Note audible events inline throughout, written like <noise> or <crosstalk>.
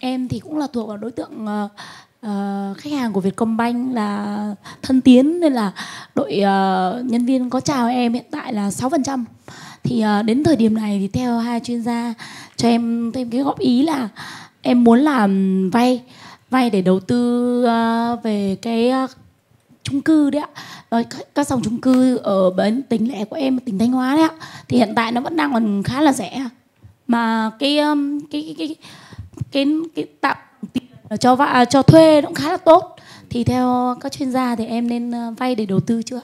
Em thì cũng là thuộc vào đối tượng uh, khách hàng của Vietcombank là thân tiến nên là đội uh, nhân viên có chào em hiện tại là 6%. Thì uh, đến thời điểm này thì theo hai chuyên gia cho em thêm cái góp ý là em muốn làm vay vay để đầu tư uh, về cái uh, chung cư đấy ạ nói các, các dòng chung cư ở bên tỉnh lẻ của em tỉnh thanh hóa đấy ạ thì hiện tại nó vẫn đang còn khá là rẻ mà um, cái cái cái cái cái, cái tạo cho vợ cho thuê nó cũng khá là tốt thì theo các chuyên gia thì em nên ờ, vay để đầu tư chưa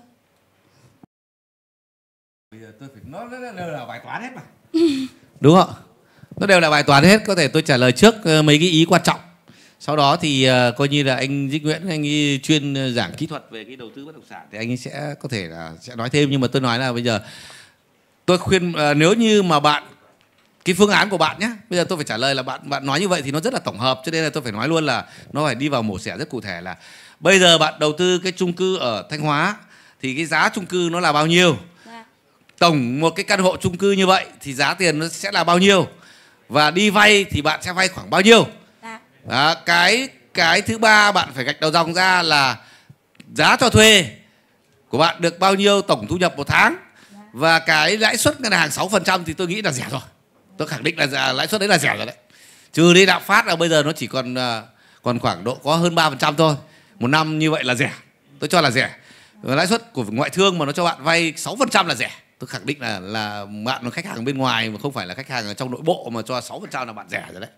bây giờ tôi phải nói nó đều là bài toán hết mà <laughs> đúng không nó đều là bài toán hết có thể tôi trả lời trước ờ, mấy cái ý quan trọng sau đó thì ờ, coi như là anh Dích Nguyễn anh ấy chuyên ờ, giảng kỹ thuật về cái đầu tư bất động sản thì anh ấy sẽ có thể là sẽ nói thêm nhưng mà tôi nói là bây giờ tôi khuyên ờ, nếu như mà bạn cái phương án của bạn nhé bây giờ tôi phải trả lời là bạn bạn nói như vậy thì nó rất là tổng hợp cho nên là tôi phải nói luôn là nó phải đi vào mổ xẻ rất cụ thể là bây giờ bạn đầu tư cái chung cư ở Thanh Hóa thì cái giá chung cư nó là bao nhiêu dạ. tổng một cái căn hộ chung cư như vậy thì giá tiền nó sẽ là bao nhiêu và đi vay thì bạn sẽ vay khoảng bao nhiêu đó, cái cái thứ ba bạn phải gạch đầu dòng ra là giá cho thuê của bạn được bao nhiêu tổng thu nhập một tháng và cái lãi suất ngân hàng 6% thì tôi nghĩ là rẻ rồi tôi khẳng định là lãi suất đấy là rẻ rồi đấy trừ đi lạm phát là bây giờ nó chỉ còn à, còn khoảng độ có hơn 3% thôi một năm như vậy là rẻ tôi cho là rẻ và lãi suất của ngoại thương mà nó cho bạn vay 6% là rẻ tôi khẳng định là là bạn là khách hàng bên ngoài mà không phải là khách hàng ở trong nội bộ mà cho 6% là bạn rẻ rồi đấy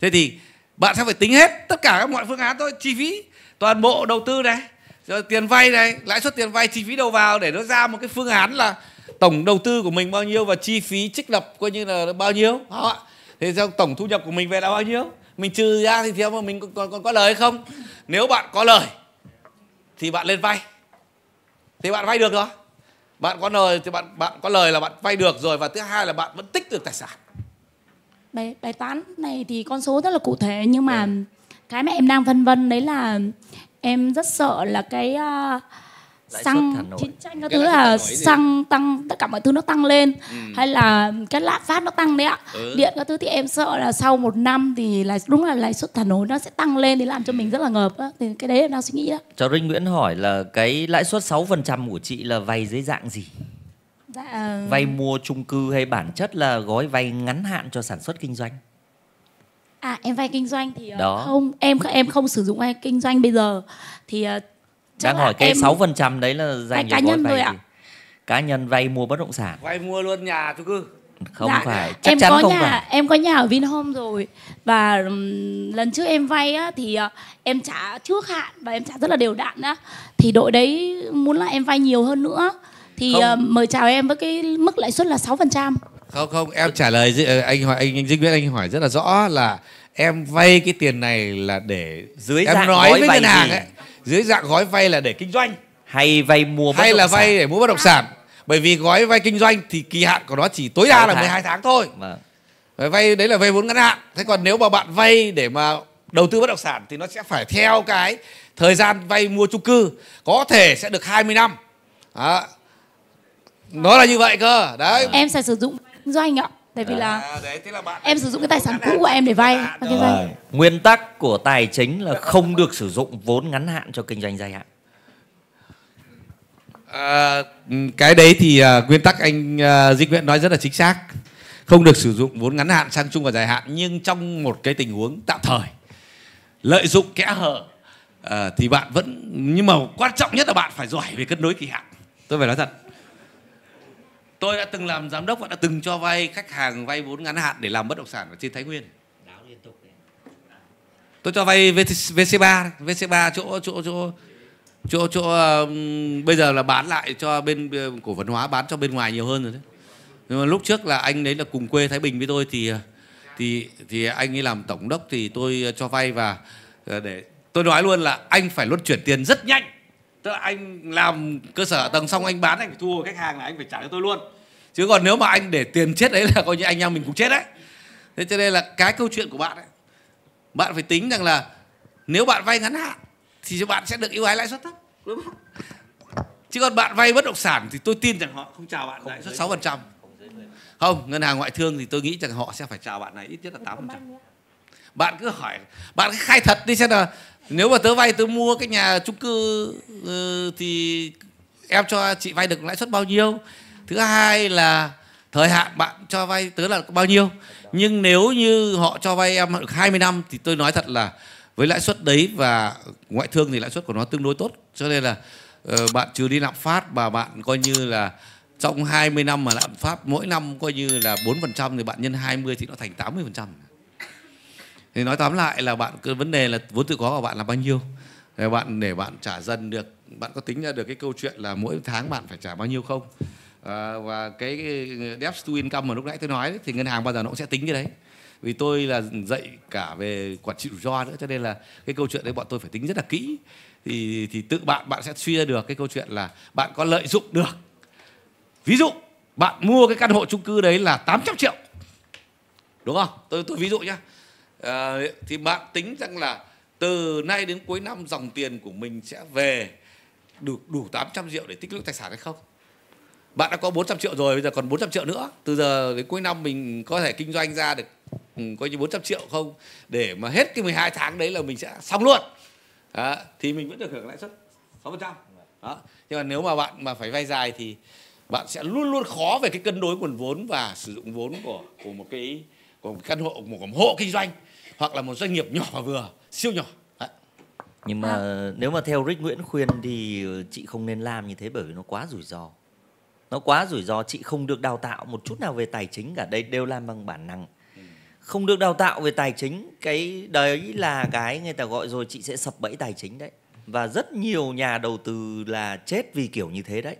thế thì bạn sẽ phải tính hết tất cả các mọi phương án thôi chi phí toàn bộ đầu tư này rồi tiền vay này lãi suất tiền vay chi phí đầu vào để nó ra một cái phương án là tổng đầu tư của mình bao nhiêu và chi phí trích lập coi như là bao nhiêu họ thì theo tổng thu nhập của mình về là bao nhiêu mình trừ ra thì theo mà mình còn, còn còn có lời hay không nếu bạn có lời thì bạn lên vay thì bạn vay được rồi bạn có lời thì bạn bạn có lời là bạn vay được rồi và thứ hai là bạn vẫn tích được tài sản bài bài toán này thì con số rất là cụ thể nhưng mà yeah. Vâng. cái mà em đang phân vân đấy là em rất sợ là cái uh, xăng chiến tranh các thứ là xăng tăng tất cả mọi thứ nó tăng lên ừ. hay là cái lạm phát nó tăng đấy ạ ừ. điện các thứ thì em sợ là sau một năm thì là đúng là lãi suất thả nổi nó sẽ tăng lên thì làm cho ừ. mình rất là ngợp đó. thì cái đấy em đang suy nghĩ đó cháu Rinh Nguyễn hỏi là cái lãi suất 6% của chị là vay dưới dạng gì Dạ. Ờ. Vay mua chung cư hay bản chất là gói vay ngắn hạn cho sản xuất kinh doanh? À em vay kinh doanh thì ờ, Đó. không em em không sử dụng vay kinh doanh bây giờ thì ờ, đang hỏi cái sáu phần trăm đấy là dành cho cá nhân thôi ạ. Cá nhân vay mua bất động sản. Vay mua luôn nhà chung cư không dạ, phải chắc em chắn có không nhà, phải em có nhà ở Vinhome rồi và um, lần trước em vay á, thì uh, em trả trước hạn và em trả rất là đều đặn á thì đội đấy muốn là em vay nhiều hơn nữa thì uh, mời chào em với cái mức lãi suất là 6%. Không không, em trả lời ờ, anh hỏi anh, anh Dinh Nguyễn anh hỏi rất là rõ là em vay cái tiền này là để dưới em dạng nói với ngân hàng gì? ấy, dưới dạng gói vay là để kinh doanh hay vay mua bất hay là vay để mua bất động sản. Bởi vì gói vay kinh doanh thì kỳ hạn của nó chỉ tối đa là 12 tháng thôi. Vâng. Vay đấy là vay vốn ngắn hạn. Thế còn nếu mà bạn vay để mà đầu tư bất động sản thì nó sẽ phải theo cái thời gian vay mua chung cư có thể sẽ được 20 năm. Đó nó là như vậy cơ đấy em sẽ sử dụng doanh anh ạ tại vì à, là, đấy, là bạn em sử dụng cái tài sản cũ của em để vay, À, nguyên tắc của tài chính là không được sử dụng vốn ngắn hạn cho kinh doanh dài hạn à, cái đấy thì uh, nguyên tắc anh uh, à, Duy Nguyễn nói rất là chính xác không được sử dụng vốn ngắn hạn sang chung và dài hạn nhưng trong một cái tình huống tạm thời lợi dụng kẽ hở uh, thì bạn vẫn nhưng mà quan trọng nhất là bạn phải giỏi về kết nối kỳ hạn tôi phải nói thật tôi đã từng làm giám đốc và đã từng cho vay khách hàng vay vốn ngắn hạn để làm bất động sản ở trên Thái Nguyên tôi cho vay VC3 VC3 chỗ chỗ chỗ chỗ chỗ um, bây giờ là bán lại cho bên cổ phần hóa bán cho bên ngoài nhiều hơn rồi đấy nhưng mà lúc trước là anh đấy là cùng quê Thái Bình với tôi thì thì thì anh ấy làm tổng đốc thì tôi cho vay và ờ, để tôi nói luôn là anh phải luân chuyển tiền rất nhanh tức là anh làm cơ sở tầng xong anh bán anh phải thu hồi khách hàng là anh phải trả cho tôi luôn chứ còn nếu mà anh để tiền chết đấy là coi như anh em mình cũng chết đấy thế cho nên là cái câu chuyện của bạn ấy bạn phải tính rằng là nếu bạn vay ngắn hạn thì bạn sẽ được ưu ái lãi suất thấp đúng không chứ còn bạn vay bất động sản thì tôi tin rằng họ không chào bạn lãi suất sáu phần trăm không ngân hàng ngoại thương thì tôi nghĩ rằng họ sẽ phải chào bạn này ít nhất là tám phần trăm bạn cứ hỏi bạn cứ khai thật đi xem là nếu mà tớ vay tớ mua cái nhà chung cư ừ, thì em cho chị vay được lãi suất bao nhiêu thứ hai là thời hạn bạn cho vay tớ là bao nhiêu nhưng nếu như họ cho vay em được 20 năm thì tôi nói thật là với lãi suất đấy và ngoại thương thì lãi suất của nó tương đối tốt cho nên là ờ, bạn trừ đi lạm phát và bạn coi như là trong 20 năm mà lạm phát mỗi năm coi như là 4% thì bạn nhân 20 thì nó thành 80% thì nói tóm lại là bạn cái vấn đề là vốn tự có của bạn là bao nhiêu để bạn để bạn trả dần được bạn có tính ra được cái câu chuyện là mỗi tháng bạn phải trả bao nhiêu không à, và cái debt to income mà lúc nãy tôi nói đấy, thì ngân hàng bao giờ nó cũng sẽ tính cái đấy vì tôi là dạy cả về quản trị rủi ro nữa cho nên là cái câu chuyện đấy bọn tôi phải tính rất là kỹ thì thì tự bạn bạn sẽ suy ra được cái câu chuyện là bạn có lợi dụng được ví dụ bạn mua cái căn hộ chung cư đấy là 800 triệu đúng không tôi tôi ví dụ nhá Ờ, thì bạn tính rằng là từ nay đến cuối năm dòng tiền của mình sẽ về đủ đủ 800 triệu để tích lũy tài sản hay không bạn đã có 400 triệu rồi bây giờ còn 400 triệu nữa từ giờ đến cuối năm mình có thể kinh doanh ra được ừ, coi như 400 triệu không để mà hết cái 12 tháng đấy là mình sẽ xong luôn đó, thì mình vẫn được hưởng lãi suất 6% đó nhưng mà nếu mà bạn mà phải vay dài thì bạn sẽ luôn luôn khó về cái cân đối nguồn vốn và sử dụng vốn của của một cái của một căn hộ của một hộ kinh doanh hoặc là một doanh nghiệp nhỏ và vừa siêu nhỏ nhưng mà à. nếu mà theo Rick Nguyễn khuyên thì ờ, chị không nên làm như thế bởi vì nó quá rủi ro nó quá rủi ro chị không được đào tạo một chút nào về tài chính cả đây đều làm bằng bản năng ừ. không được đào tạo về tài chính cái đấy là cái người ta gọi rồi chị sẽ sập bẫy tài chính đấy và rất nhiều nhà đầu tư là chết vì kiểu như thế đấy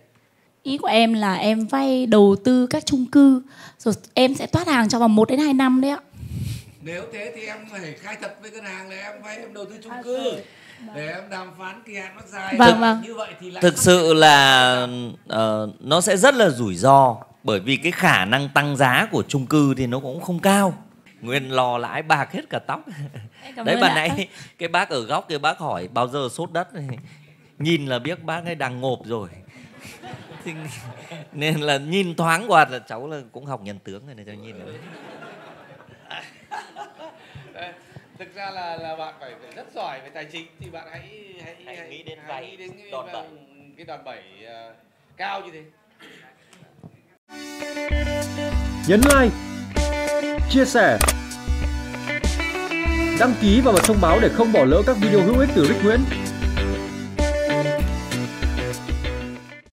ý của em là em vay đầu tư các chung cư rồi em sẽ thoát hàng trong vòng 1 đến 2 năm đấy ạ nếu thế thì em phải khai thật với ngân hàng là em vay em đầu tư chung à, cư để vâng. em đàm phán kỳ hạn nó dài vâng, vâng. như vậy thì lại thực sự là uh, nó sẽ rất là rủi ro bởi vì cái khả năng tăng giá của chung cư thì nó cũng không cao nguyên lò lãi bạc hết cả tóc <laughs> đấy bà nãy cái bác ở góc kia bác hỏi bao giờ sốt đất nhìn là biết bác ấy đang ngộp rồi <laughs> <laughs> nên là nhìn thoáng qua là cháu là cũng học nhân tướng rồi này cháu nhìn là thực ra là là bạn phải, phải rất giỏi về tài chính thì bạn hãy hãy, hãy, hãy nghĩ đến hãy vay, nghĩ đến cái đòn bẩy cái đòn bẩy uh, cao như thế nhấn like chia sẻ đăng ký và bật thông báo để không bỏ lỡ các video hữu ích từ Rick Nguyễn